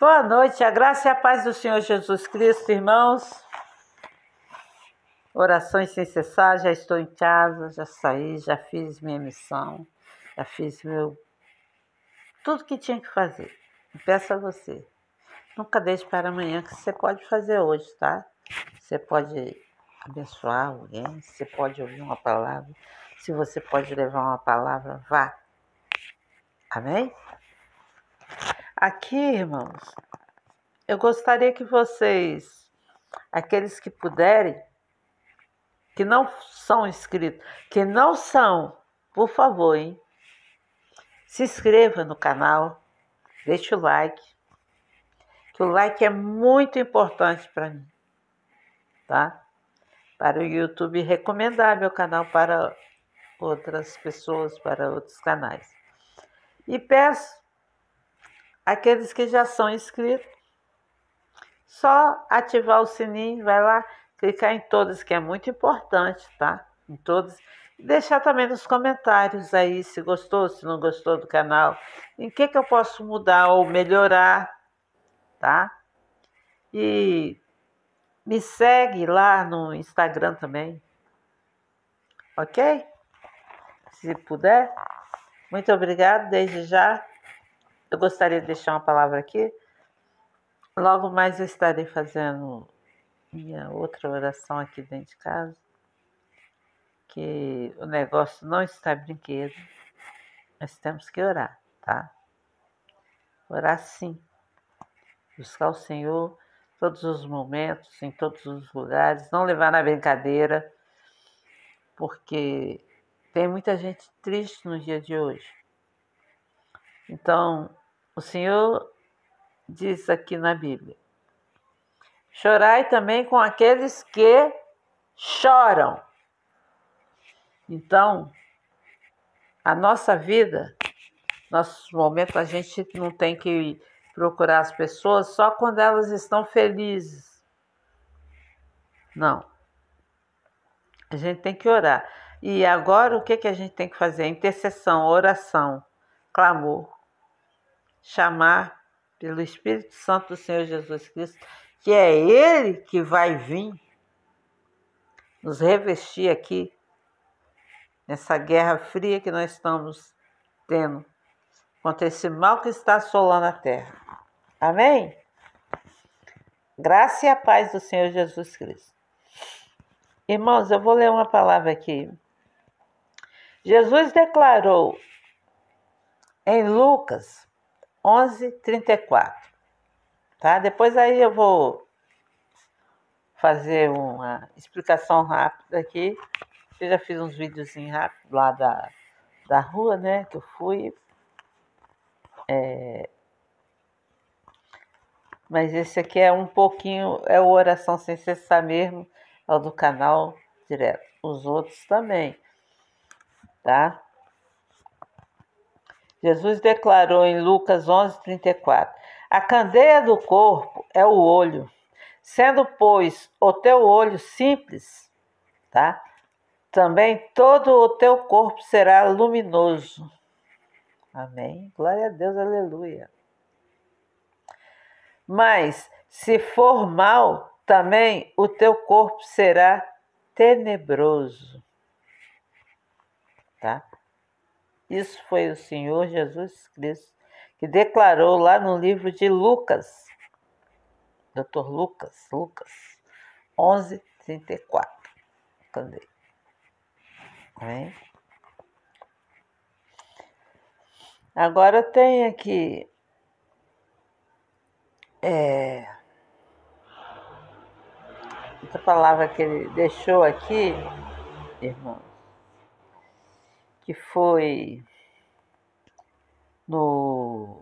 Boa noite, a graça e a paz do Senhor Jesus Cristo, irmãos. Orações sem cessar, já estou em casa, já saí, já fiz minha missão, já fiz meu. tudo que tinha que fazer. peço a você, nunca deixe para amanhã, que você pode fazer hoje, tá? Você pode abençoar alguém, você pode ouvir uma palavra, se você pode levar uma palavra, vá. Amém? Aqui, irmãos, eu gostaria que vocês, aqueles que puderem, que não são inscritos, que não são, por favor, hein? Se inscreva no canal, deixe o like, que o like é muito importante para mim, tá? Para o YouTube recomendar meu canal para outras pessoas, para outros canais. E peço aqueles que já são inscritos. Só ativar o sininho, vai lá, clicar em todas, que é muito importante, tá? Em todas. Deixar também nos comentários aí se gostou, se não gostou do canal, em que, que eu posso mudar ou melhorar, tá? E me segue lá no Instagram também, ok? Se puder. Muito obrigada desde já. Eu gostaria de deixar uma palavra aqui. Logo mais eu estarei fazendo minha outra oração aqui dentro de casa. Que o negócio não está brinquedo, mas temos que orar, tá? Orar sim. Buscar o Senhor todos os momentos, em todos os lugares, não levar na brincadeira, porque tem muita gente triste no dia de hoje. Então, o Senhor diz aqui na Bíblia: chorai também com aqueles que choram. Então, a nossa vida, nossos momentos, a gente não tem que procurar as pessoas só quando elas estão felizes. Não. A gente tem que orar. E agora o que, que a gente tem que fazer? Intercessão, oração, clamor chamar pelo Espírito Santo do Senhor Jesus Cristo, que é Ele que vai vir nos revestir aqui nessa guerra fria que nós estamos tendo contra esse mal que está assolando a terra. Amém? Graça e a paz do Senhor Jesus Cristo. Irmãos, eu vou ler uma palavra aqui. Jesus declarou em Lucas 11h34. Tá? Depois aí eu vou fazer uma explicação rápida aqui. Eu já fiz uns vídeos rápidos lá da, da rua, né? Que eu fui. É... Mas esse aqui é um pouquinho, é o Oração Sem Cessar mesmo, é o do canal direto. Os outros também, tá? Jesus declarou em Lucas 11:34: A candeia do corpo é o olho. Sendo, pois, o teu olho simples, tá? Também todo o teu corpo será luminoso. Amém. Glória a Deus, aleluia. Mas se for mal, também o teu corpo será tenebroso. Tá? Isso foi o Senhor Jesus Cristo que declarou lá no livro de Lucas, Dr. Lucas, Lucas 11, 34. Cadê? Amém? Agora tem aqui. É, palavra que ele deixou aqui, irmão que foi no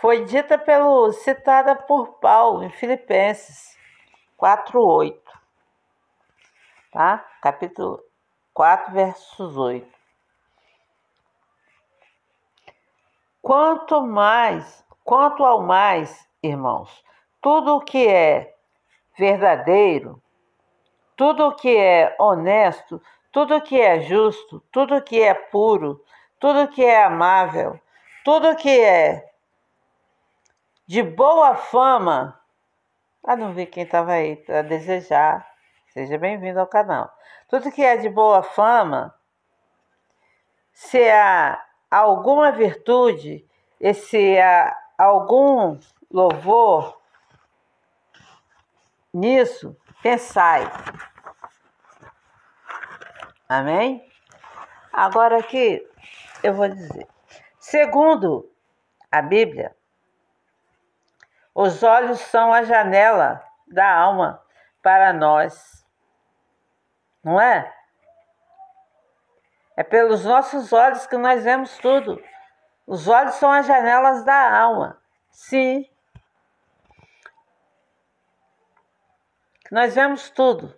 foi dita pelo citada por Paulo em Filipenses 4:8. Tá? Capítulo 4 versos 8. Quanto mais, quanto ao mais, irmãos, tudo o que é verdadeiro, tudo que é honesto, tudo que é justo, tudo que é puro, tudo que é amável, tudo que é de boa fama. Ah, não vi quem estava aí para desejar. Seja bem-vindo ao canal. Tudo que é de boa fama, se há alguma virtude, e se há algum louvor, Nisso, pensai. Amém? Agora aqui eu vou dizer. Segundo a Bíblia, os olhos são a janela da alma para nós. Não é? É pelos nossos olhos que nós vemos tudo. Os olhos são as janelas da alma. Sim, que nós vemos tudo.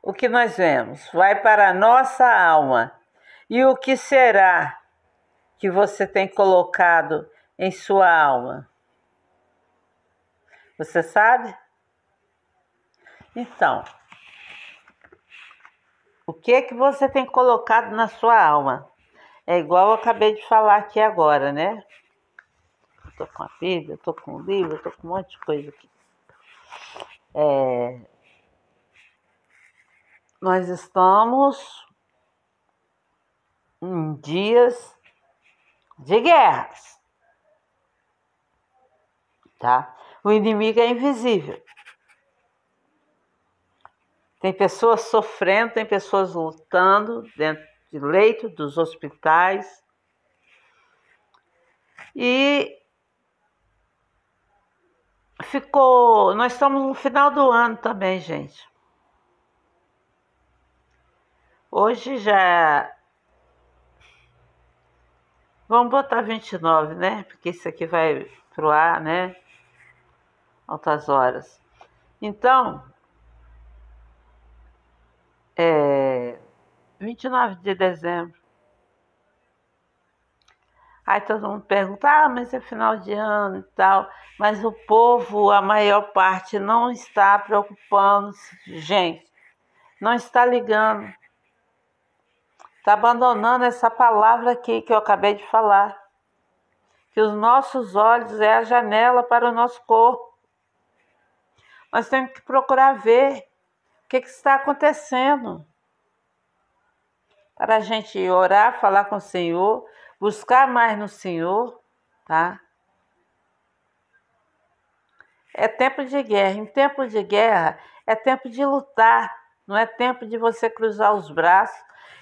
O que nós vemos vai para a nossa alma. E o que será que você tem colocado em sua alma? Você sabe? Então, o que é que você tem colocado na sua alma? É igual eu acabei de falar aqui agora, né? tô com a Bíblia, tô com o livro, tô com um monte de coisa aqui. É, nós estamos em dias de guerras. Tá? O inimigo é invisível. Tem pessoas sofrendo, tem pessoas lutando dentro de leito dos hospitais. E ficou. Nós estamos no final do ano também, gente. Hoje já. É, vamos botar 29, né? Porque isso aqui vai pro ar, né? Altas horas. Então. É. 29 de dezembro. Aí todo mundo pergunta, ah, mas é final de ano e tal. Mas o povo, a maior parte, não está preocupando-se. Gente, não está ligando. Está abandonando essa palavra aqui que eu acabei de falar. Que os nossos olhos é a janela para o nosso corpo. Nós temos que procurar ver o que, que está acontecendo. Para a gente orar, falar com o Senhor, buscar mais no Senhor, tá? É tempo de guerra. Em tempo de guerra, é tempo de lutar. Não é tempo de você cruzar os braços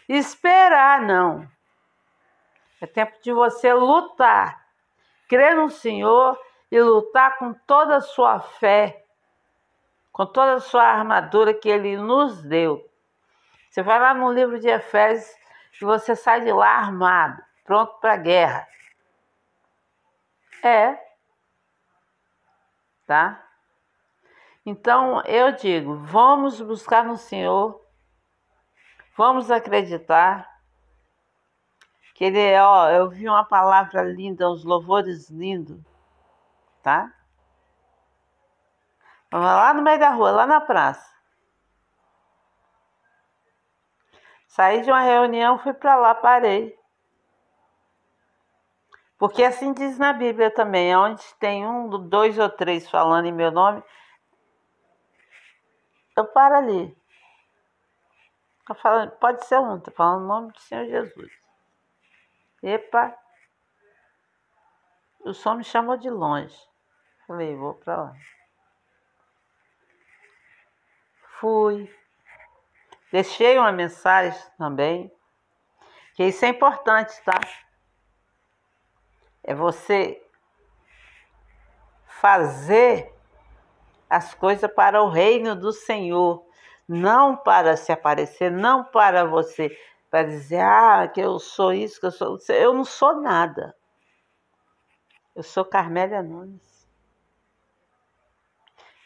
e esperar, não. É tempo de você lutar. Crer no Senhor e lutar com toda a sua fé, com toda a sua armadura que Ele nos deu. Você vai lá no livro de Efésios e você sai de lá armado pronto para a guerra. É. Tá? Então eu digo: vamos buscar no Senhor, vamos acreditar. Que ele, é, ó, eu vi uma palavra linda, uns louvores lindos, tá? Vamos lá no meio da rua, lá na praça. Saí de uma reunião, fui para lá, parei. Porque assim diz na Bíblia também, onde tem um, dois ou três falando em meu nome, eu paro ali. Eu falo, pode ser um, estou falando o nome do Senhor Jesus. Epa! O som me chamou de longe. Falei, vou para lá. Fui. Deixei uma mensagem também, que isso é importante, tá? é você fazer as coisas para o reino do Senhor, não para se aparecer, não para você, para dizer, ah, que eu sou isso, que eu sou. Eu não sou nada. Eu sou Carmélia Nunes.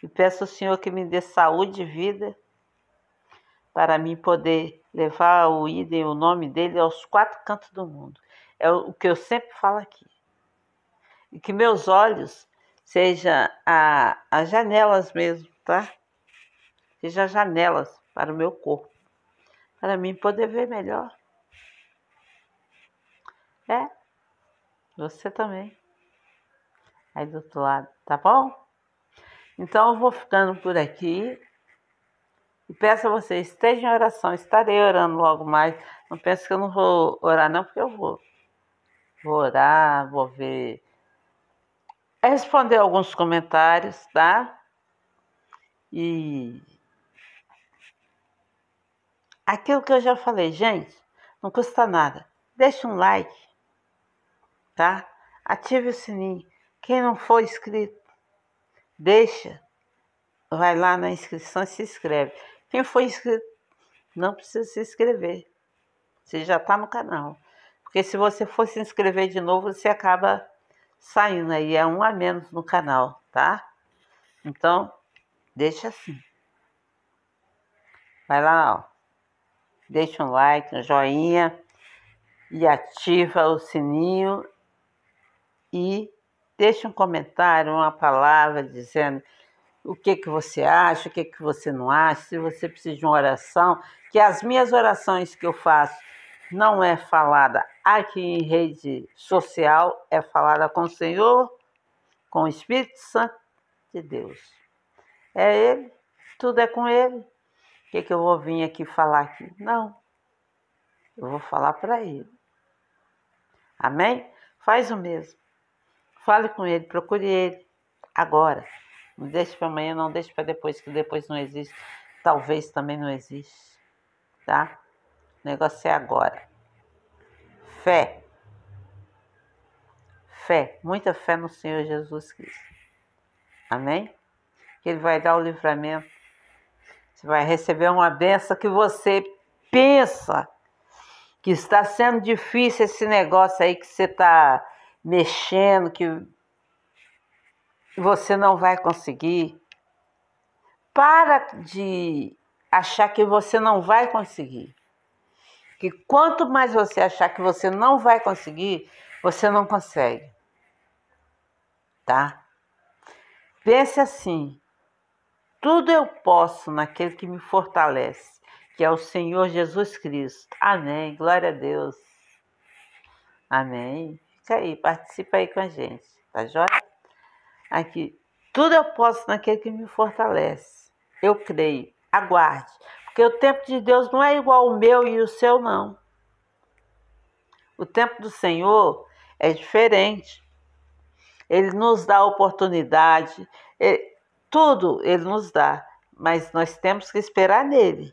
E peço ao Senhor que me dê saúde e vida para mim poder levar o idem, o nome dele aos quatro cantos do mundo. É o que eu sempre falo aqui e que meus olhos seja a, as janelas mesmo, tá? Seja janelas para o meu corpo, para mim poder ver melhor. É, você também. Aí do outro lado, tá bom? Então eu vou ficando por aqui. E peço a vocês, estejam em oração. Estarei orando logo mais. Não penso que eu não vou orar, não, porque eu vou. Vou orar, vou ver é responder alguns comentários, tá? E aquilo que eu já falei, gente, não custa nada. Deixa um like, tá? Ative o sininho. Quem não for inscrito, deixa. Vai lá na inscrição e se inscreve. Quem for inscrito, não precisa se inscrever. Você já está no canal. Porque se você for se inscrever de novo, você acaba saindo aí, é um a menos no canal, tá? Então, deixa assim. Vai lá, ó. Deixa um like, um joinha e ativa o sininho e deixa um comentário, uma palavra dizendo o que que você acha, o que que você não acha, se você precisa de uma oração, que as minhas orações que eu faço não é falada aqui em rede social, é falada com o Senhor, com o Espírito Santo de Deus. É Ele, tudo é com Ele. O que, que eu vou vir aqui falar aqui? Não, eu vou falar para Ele. Amém? Faz o mesmo. Fale com Ele, procure Ele agora. Não deixe para amanhã, não deixe para depois, que depois não existe. Talvez também não existe, tá? O negócio é agora. Fé. Fé, muita fé no Senhor Jesus Cristo. Amém? Que Ele vai dar o livramento. Você vai receber uma benção que você pensa que está sendo difícil esse negócio aí que você está mexendo, que você não vai conseguir. Para de achar que você não vai conseguir que quanto mais você achar que você não vai conseguir, você não consegue. Tá? Pense assim: tudo eu posso naquele que me fortalece, que é o Senhor Jesus Cristo. Amém. Glória a Deus. Amém. Fica aí, participa aí com a gente, tá joia? Aqui, tudo eu posso naquele que me fortalece. Eu creio. Aguarde, porque o tempo de Deus não é igual ao meu e o seu, não. O tempo do Senhor é diferente. Ele nos dá oportunidade, ele, tudo ele nos dá, mas nós temos que esperar nele.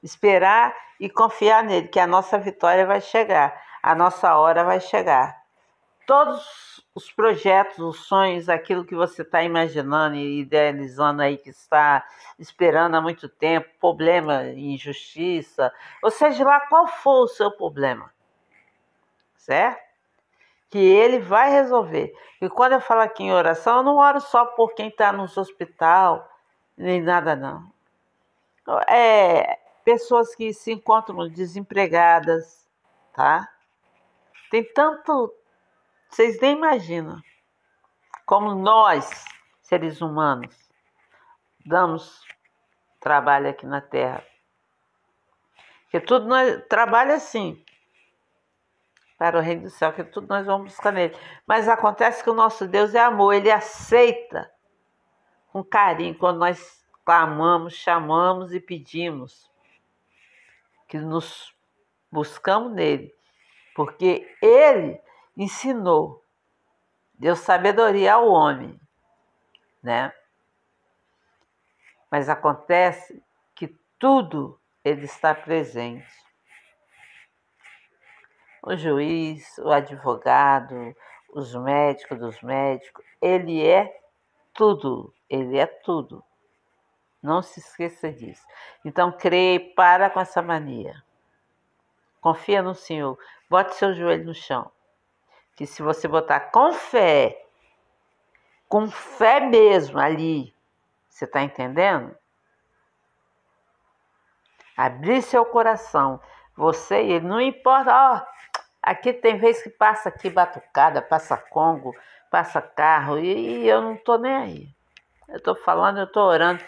Esperar e confiar nele, que a nossa vitória vai chegar, a nossa hora vai chegar todos os projetos, os sonhos, aquilo que você está imaginando e idealizando aí, que está esperando há muito tempo, problema, injustiça, ou seja é lá qual for o seu problema, certo? Que ele vai resolver. E quando eu falo aqui em oração, eu não oro só por quem está no hospital, nem nada não. É, pessoas que se encontram desempregadas, tá? Tem tanto, vocês nem imaginam como nós, seres humanos, damos trabalho aqui na Terra. Porque tudo nós trabalha assim para o reino do céu, que tudo nós vamos buscar nele. Mas acontece que o nosso Deus é amor, ele aceita com carinho quando nós clamamos, chamamos e pedimos que nos buscamos nele, porque ele ensinou, deu sabedoria ao homem, né? Mas acontece que tudo ele está presente. O juiz, o advogado, os médicos dos médicos, ele é tudo, ele é tudo. Não se esqueça disso. Então creia e para com essa mania. Confia no Senhor. Bote seu joelho no chão que se você botar com fé, com fé mesmo ali, você está entendendo? Abrir seu coração, você e ele, não importa, ó, aqui tem vez que passa aqui batucada, passa Congo, passa carro, e, e eu não tô nem aí. Eu tô falando, eu tô orando.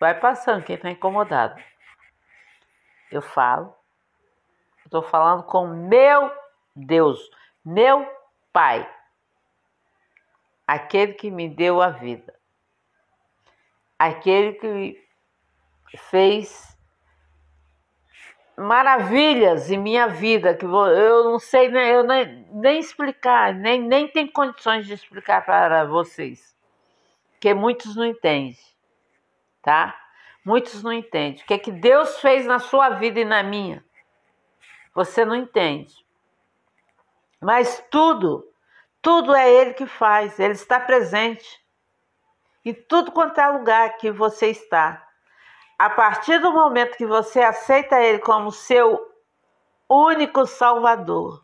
Vai passando quem tá incomodado. Eu falo, Estou falando com meu Deus, meu Pai, aquele que me deu a vida, aquele que fez maravilhas em minha vida, que eu não sei nem, eu nem, nem explicar, nem, nem tem condições de explicar para vocês, porque muitos não entendem, tá? Muitos não entendem o que é que Deus fez na sua vida e na minha. Você não entende. Mas tudo, tudo é Ele que faz, Ele está presente em tudo quanto é lugar que você está. A partir do momento que você aceita Ele como seu único Salvador.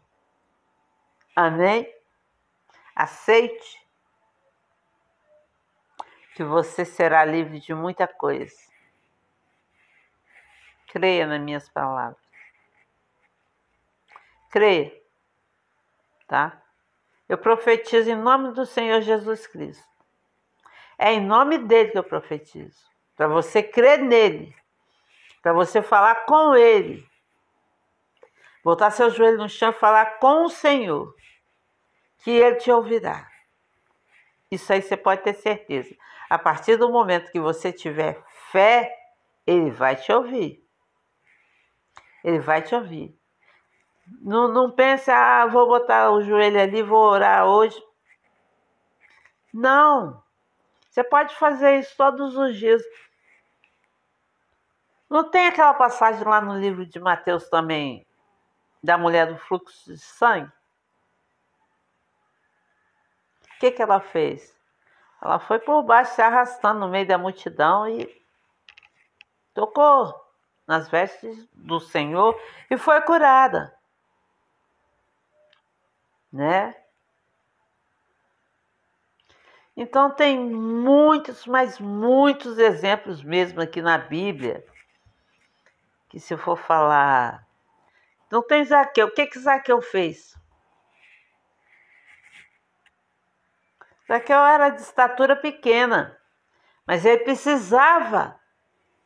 Amém? Aceite que você será livre de muita coisa. Creia nas minhas palavras crê, tá? Eu profetizo em nome do Senhor Jesus Cristo. É em nome dele que eu profetizo, para você crer nele, para você falar com ele. Botar seu joelho no chão e falar com o Senhor, que ele te ouvirá. Isso aí você pode ter certeza. A partir do momento que você tiver fé, ele vai te ouvir. Ele vai te ouvir. Não, não pense, ah, vou botar o joelho ali, vou orar hoje. Não. Você pode fazer isso todos os dias. Não tem aquela passagem lá no livro de Mateus também, da mulher do fluxo de sangue? O que, que ela fez? Ela foi por baixo se arrastando no meio da multidão e tocou nas vestes do Senhor e foi curada né? Então tem muitos, mas muitos exemplos mesmo aqui na Bíblia. Que se eu for falar, não tem Zaqueu. O que que Zaqueu fez? Zaqueu era de estatura pequena, mas ele precisava,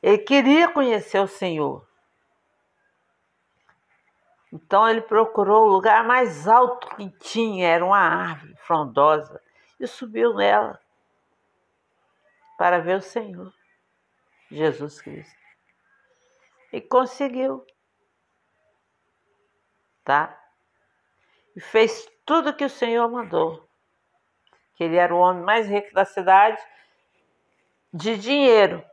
ele queria conhecer o Senhor. Então ele procurou o lugar mais alto que tinha, era uma árvore frondosa, e subiu nela para ver o Senhor, Jesus Cristo. E conseguiu. Tá? E fez tudo que o Senhor mandou. Que ele era o homem mais rico da cidade, de dinheiro,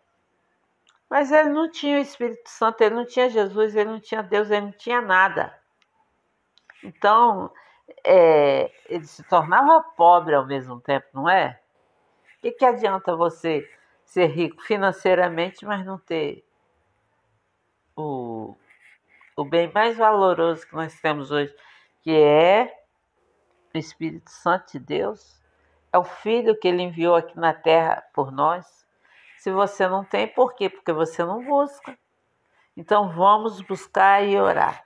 mas ele não tinha o Espírito Santo, ele não tinha Jesus, ele não tinha Deus, ele não tinha nada. Então, é, ele se tornava pobre ao mesmo tempo, não é? O que, que adianta você ser rico financeiramente, mas não ter o, o bem mais valoroso que nós temos hoje, que é o Espírito Santo de Deus? É o Filho que ele enviou aqui na terra por nós? Se você não tem, por quê? Porque você não busca. Então vamos buscar e orar.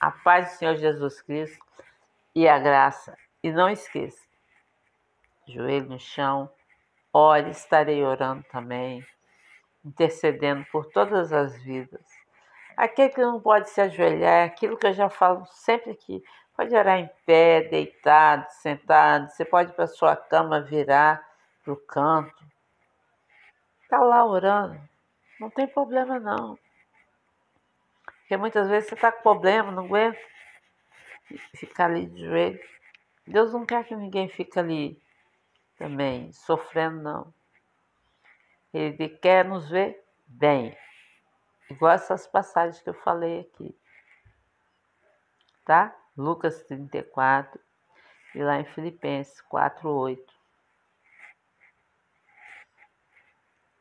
A paz do Senhor Jesus Cristo e a graça. E não esqueça, joelho no chão, ore, estarei orando também, intercedendo por todas as vidas. Aquele que não pode se ajoelhar, é aquilo que eu já falo sempre aqui, pode orar em pé, deitado, sentado, você pode ir para sua cama, virar para o canto, Está lá orando. Não tem problema não. Porque muitas vezes você está com problema, não aguenta ficar ali de joelho. Deus não quer que ninguém fique ali também sofrendo, não. Ele quer nos ver bem. Igual essas passagens que eu falei aqui. Tá? Lucas 34 e lá em Filipenses 4, 8.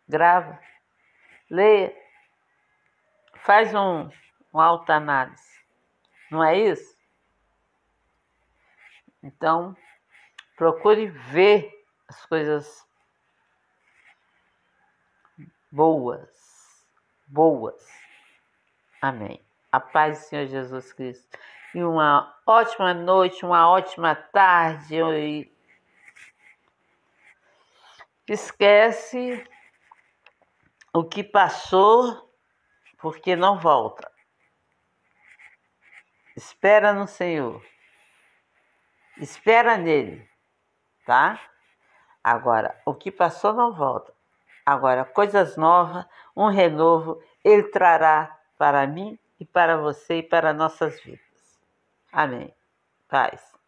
grava, leia, faz um, uma autoanálise. Não é isso? Então, procure ver as coisas boas, boas. Amém. A paz do Senhor Jesus Cristo. E uma ótima noite, uma ótima tarde. E esquece o que passou, porque não volta. Espera no Senhor. Espera nele, tá? Agora, o que passou não volta. Agora, coisas novas, um renovo, ele trará para mim e para você e para nossas vidas. Amém. Paz.